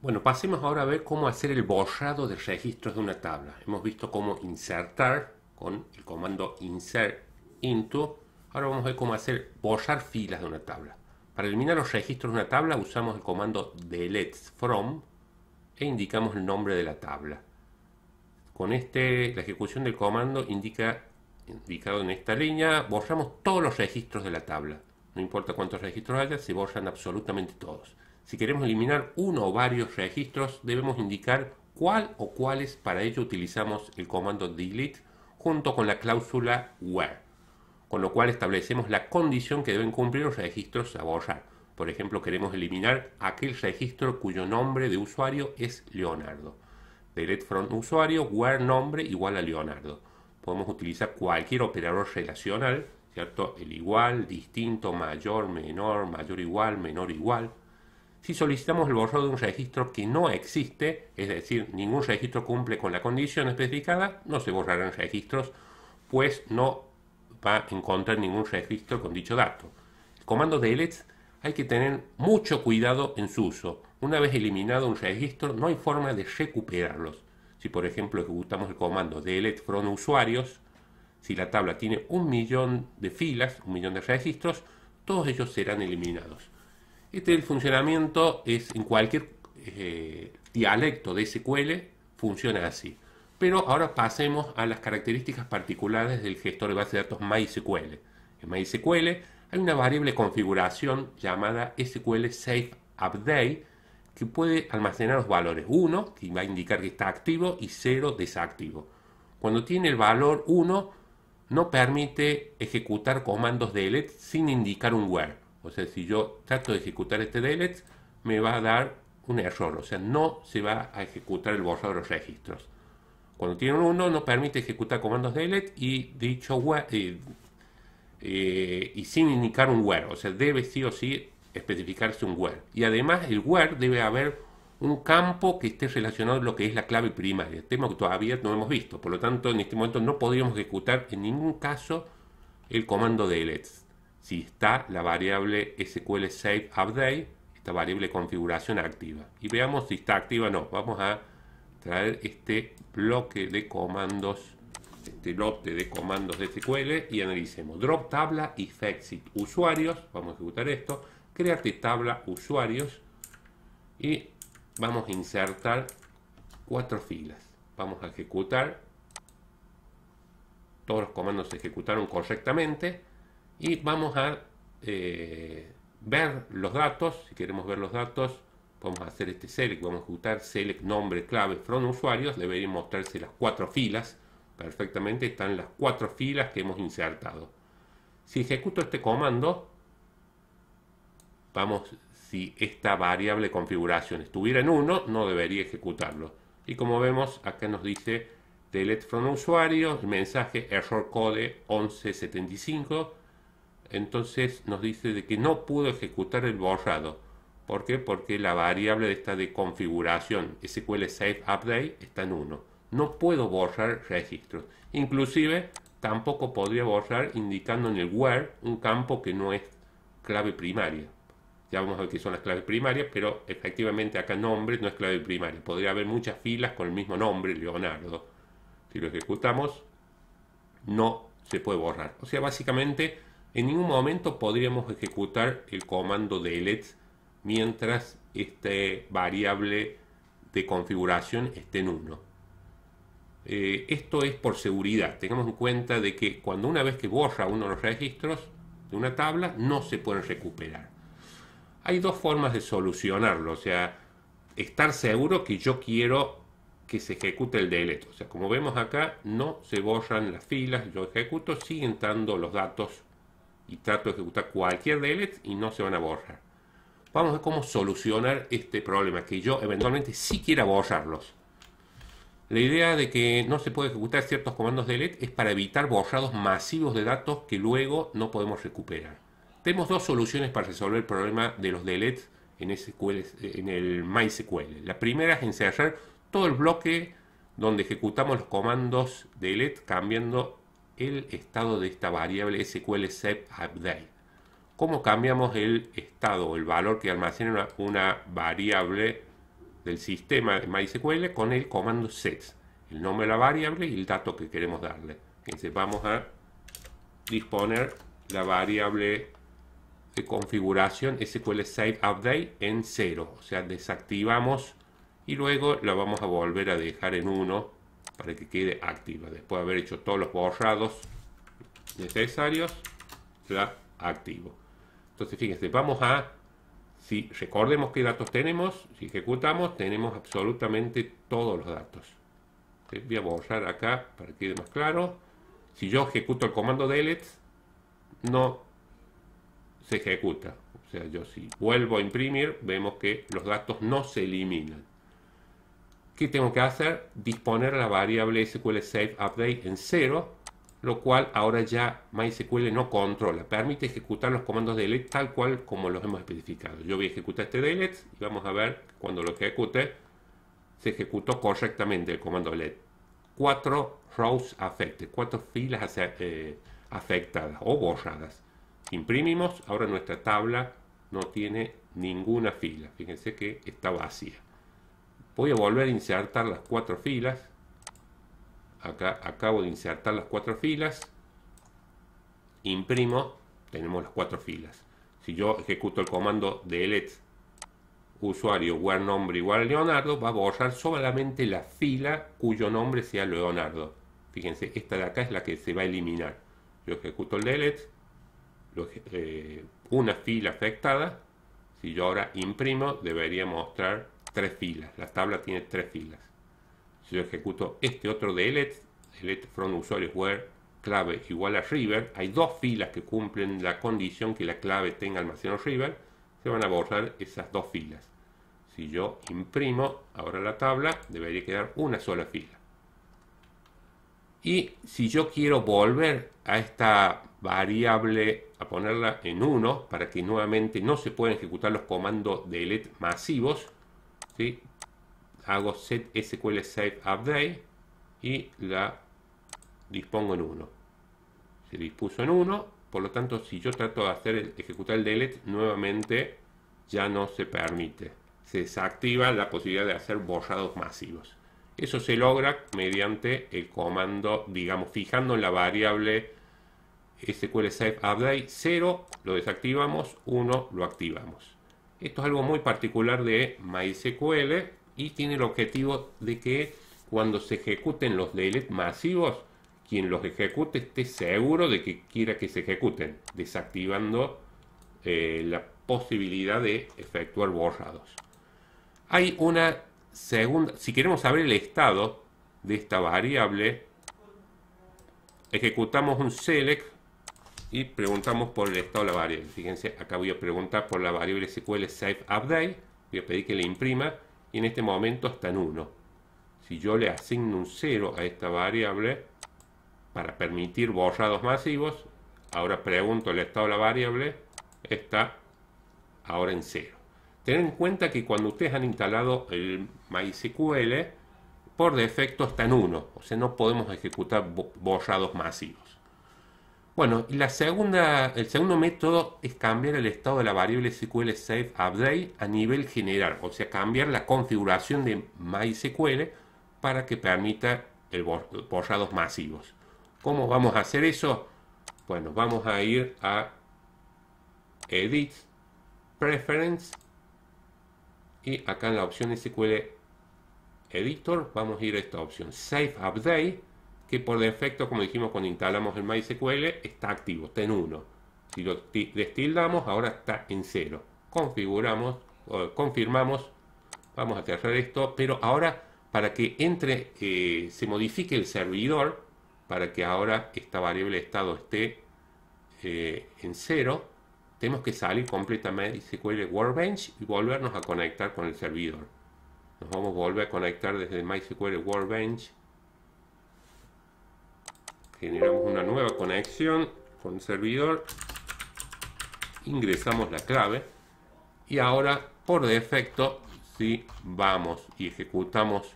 Bueno, pasemos ahora a ver cómo hacer el borrado de registros de una tabla. Hemos visto cómo insertar con el comando insert into. Ahora vamos a ver cómo hacer borrar filas de una tabla. Para eliminar los registros de una tabla usamos el comando delete from e indicamos el nombre de la tabla. Con este, la ejecución del comando indica, indicado en esta línea, borramos todos los registros de la tabla. No importa cuántos registros haya, se borran absolutamente todos. Si queremos eliminar uno o varios registros, debemos indicar cuál o cuáles. Para ello utilizamos el comando delete junto con la cláusula where, con lo cual establecemos la condición que deben cumplir los registros a borrar. Por ejemplo, queremos eliminar aquel registro cuyo nombre de usuario es Leonardo. Delete from usuario, where nombre igual a Leonardo. Podemos utilizar cualquier operador relacional, ¿cierto? El igual, distinto, mayor, menor, mayor igual, menor igual. Si solicitamos el borrado de un registro que no existe, es decir, ningún registro cumple con la condición especificada, no se borrarán registros, pues no va a encontrar ningún registro con dicho dato. El comando delete hay que tener mucho cuidado en su uso. Una vez eliminado un registro, no hay forma de recuperarlos. Si por ejemplo ejecutamos el comando delete from usuarios, si la tabla tiene un millón de filas, un millón de registros, todos ellos serán eliminados. Este el funcionamiento es en cualquier eh, dialecto de SQL funciona así. Pero ahora pasemos a las características particulares del gestor de base de datos MySQL. En MySQL hay una variable de configuración llamada SQL Safe Update que puede almacenar los valores 1, que va a indicar que está activo, y 0, desactivo. Cuando tiene el valor 1, no permite ejecutar comandos delete sin indicar un where o sea, si yo trato de ejecutar este delete, me va a dar un error, o sea, no se va a ejecutar el borrado de los registros. Cuando tiene un uno, no permite ejecutar comandos delete y dicho eh, eh, y sin indicar un where, o sea, debe sí o sí especificarse un where. Y además, el where debe haber un campo que esté relacionado a lo que es la clave primaria, tema que todavía no hemos visto. Por lo tanto, en este momento no podríamos ejecutar en ningún caso el comando delete si está la variable SQL Save Update, esta variable configuración activa. Y veamos si está activa o no. Vamos a traer este bloque de comandos, este lote de comandos de SQL y analicemos. Drop tabla y fexit usuarios. Vamos a ejecutar esto. Create tabla usuarios y vamos a insertar cuatro filas. Vamos a ejecutar. Todos los comandos se ejecutaron correctamente y vamos a eh, ver los datos. Si queremos ver los datos, vamos a hacer este select. Vamos a ejecutar select nombre clave from usuarios. debería mostrarse las cuatro filas. Perfectamente están las cuatro filas que hemos insertado. Si ejecuto este comando, vamos, si esta variable configuración estuviera en 1, no debería ejecutarlo. Y como vemos, acá nos dice delete from usuarios, mensaje error code 1175 entonces nos dice de que no pudo ejecutar el borrado. ¿Por qué? Porque la variable de esta de configuración SQL Safe Update está en 1. No puedo borrar registros. Inclusive tampoco podría borrar indicando en el where un campo que no es clave primaria. Ya vamos a ver qué son las claves primarias, pero efectivamente acá nombre no es clave primaria. Podría haber muchas filas con el mismo nombre, Leonardo. Si lo ejecutamos, no se puede borrar. O sea, básicamente en ningún momento podríamos ejecutar el comando delete mientras esta variable de configuración esté en 1. Eh, esto es por seguridad. Tengamos en cuenta de que cuando una vez que borra uno de los registros de una tabla, no se pueden recuperar. Hay dos formas de solucionarlo, o sea, estar seguro que yo quiero que se ejecute el delete. O sea, como vemos acá, no se borran las filas, yo ejecuto, siguen dando los datos y trato de ejecutar cualquier delete y no se van a borrar. Vamos a ver cómo solucionar este problema, que yo eventualmente sí quiera borrarlos. La idea de que no se puede ejecutar ciertos comandos delete es para evitar borrados masivos de datos que luego no podemos recuperar. Tenemos dos soluciones para resolver el problema de los DELETE en, en el MySQL. La primera es encerrar todo el bloque donde ejecutamos los comandos delete cambiando el estado de esta variable SQL set update. ¿Cómo cambiamos el estado o el valor que almacena una, variable del sistema de MySQL con el comando set El nombre de la variable y el dato que queremos darle. Entonces vamos a disponer la variable de configuración SQL Save Update en 0. O sea, desactivamos y luego la vamos a volver a dejar en 1 para que quede activa. Después de haber hecho todos los borrados necesarios, la activo. Entonces, fíjense, vamos a, si recordemos qué datos tenemos, si ejecutamos, tenemos absolutamente todos los datos. Voy a borrar acá para que quede más claro. Si yo ejecuto el comando delete, no se ejecuta. O sea, yo si vuelvo a imprimir, vemos que los datos no se eliminan. ¿Qué tengo que hacer? Disponer la variable SQL Save Update en 0, lo cual ahora ya MySQL no controla. Permite ejecutar los comandos delete tal cual como los hemos especificado. Yo voy a ejecutar este delete y vamos a ver cuando lo ejecute se ejecutó correctamente el comando delete. Cuatro rows affected, cuatro filas eh, afectadas o borradas. Imprimimos, ahora nuestra tabla no tiene ninguna fila. Fíjense que está vacía voy a volver a insertar las cuatro filas acá acabo de insertar las cuatro filas imprimo tenemos las cuatro filas si yo ejecuto el comando delete usuario igual nombre igual Leonardo va a borrar solamente la fila cuyo nombre sea Leonardo fíjense esta de acá es la que se va a eliminar yo ejecuto el delete eh, una fila afectada si yo ahora imprimo debería mostrar tres filas. La tabla tiene tres filas. Si yo ejecuto este otro de delete, from usuario where clave igual a river, hay dos filas que cumplen la condición que la clave tenga almacenado river, se van a borrar esas dos filas. Si yo imprimo ahora la tabla, debería quedar una sola fila. Y si yo quiero volver a esta variable, a ponerla en 1, para que nuevamente no se puedan ejecutar los comandos de delete masivos, hago set SQL Save Update y la dispongo en 1. Se dispuso en 1, por lo tanto si yo trato de hacer ejecutar el delete, nuevamente ya no se permite. Se desactiva la posibilidad de hacer borrados masivos. Eso se logra mediante el comando, digamos, fijando en la variable SQL Save Update 0, lo desactivamos, 1, lo activamos. Esto es algo muy particular de MySQL y tiene el objetivo de que cuando se ejecuten los delete masivos, quien los ejecute esté seguro de que quiera que se ejecuten, desactivando eh, la posibilidad de efectuar borrados. Hay una segunda, si queremos saber el estado de esta variable, ejecutamos un select y preguntamos por el estado de la variable. Fíjense, acá voy a preguntar por la variable SQL Safe Update. Voy a pedir que le imprima y en este momento está en 1. Si yo le asigno un 0 a esta variable para permitir borrados masivos, ahora pregunto el estado de la variable, está ahora en 0. Ten en cuenta que cuando ustedes han instalado el MySQL, por defecto está en 1, o sea, no podemos ejecutar borrados masivos. Bueno, y la segunda, el segundo método es cambiar el estado de la variable SQL Save Update a nivel general, o sea, cambiar la configuración de MySQL para que permita el borrados masivos. ¿Cómo vamos a hacer eso? Bueno, vamos a ir a Edit, Preference, y acá en la opción SQL Editor vamos a ir a esta opción Save Update que por defecto, como dijimos cuando instalamos el MySQL, está activo, está en 1. Si lo destildamos, ahora está en 0. Configuramos, confirmamos, vamos a cerrar esto, pero ahora para que entre, eh, se modifique el servidor, para que ahora esta variable de estado esté eh, en 0, tenemos que salir completamente de MySQL Workbench y volvernos a conectar con el servidor. Nos vamos a volver a conectar desde MySQL Workbench generamos una nueva conexión con servidor, ingresamos la clave y ahora por defecto si vamos y ejecutamos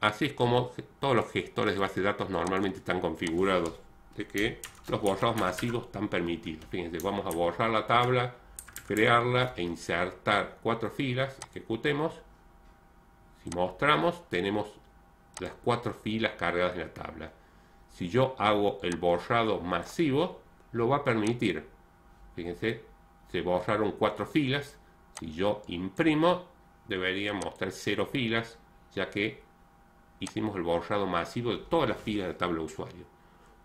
así es como todos los gestores de base de datos normalmente están configurados de que los borrados masivos están permitidos fíjense vamos a borrar la tabla crearla e insertar cuatro filas ejecutemos si mostramos tenemos las cuatro filas cargadas en la tabla si yo hago el borrado masivo, lo va a permitir. Fíjense, se borraron cuatro filas. Si yo imprimo, debería mostrar cero filas, ya que hicimos el borrado masivo de todas las filas de la tabla de usuario.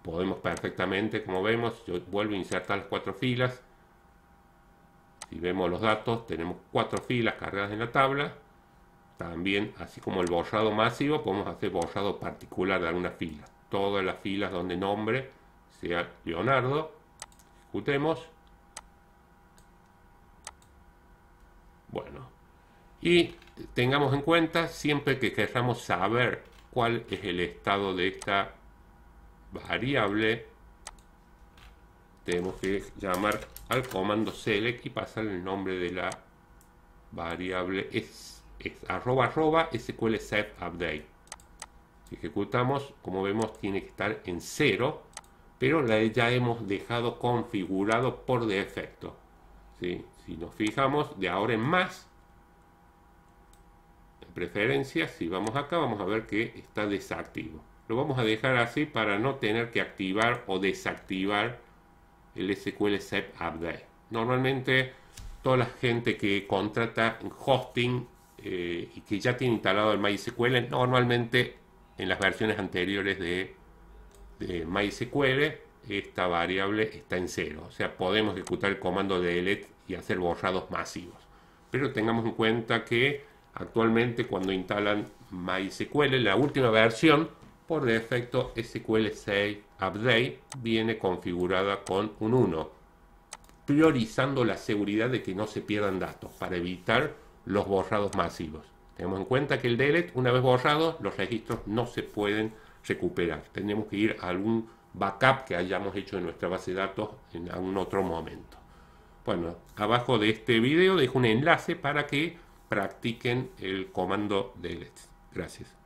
Podemos perfectamente, como vemos, yo vuelvo a insertar las cuatro filas. Si vemos los datos, tenemos cuatro filas cargadas en la tabla. También, así como el borrado masivo, podemos hacer borrado particular de alguna fila todas las filas donde nombre sea Leonardo. Ejecutemos. Bueno. Y tengamos en cuenta siempre que queramos saber cuál es el estado de esta variable, tenemos que llamar al comando select y pasar el nombre de la variable es, arroba arroba sql update ejecutamos, como vemos, tiene que estar en cero pero la ya hemos dejado configurado por defecto. Si nos fijamos de ahora en más, en preferencias, si vamos acá, vamos a ver que está desactivo. Lo vamos a dejar así para no tener que activar o desactivar el SQL Set Update. Normalmente toda la gente que contrata hosting eh, y que ya tiene instalado el MySQL normalmente en las versiones anteriores de, MySQL, esta variable está en cero. O sea, podemos ejecutar el comando delete y hacer borrados masivos. Pero tengamos en cuenta que actualmente cuando instalan MySQL, la última versión, por defecto SQL 6 Update viene configurada con un 1, priorizando la seguridad de que no se pierdan datos para evitar los borrados masivos. Tenemos en cuenta que el delete, una vez borrado, los registros no se pueden recuperar. Tenemos que ir a algún backup que hayamos hecho en nuestra base de datos en algún otro momento. Bueno, abajo de este video dejo un enlace para que practiquen el comando delete. Gracias.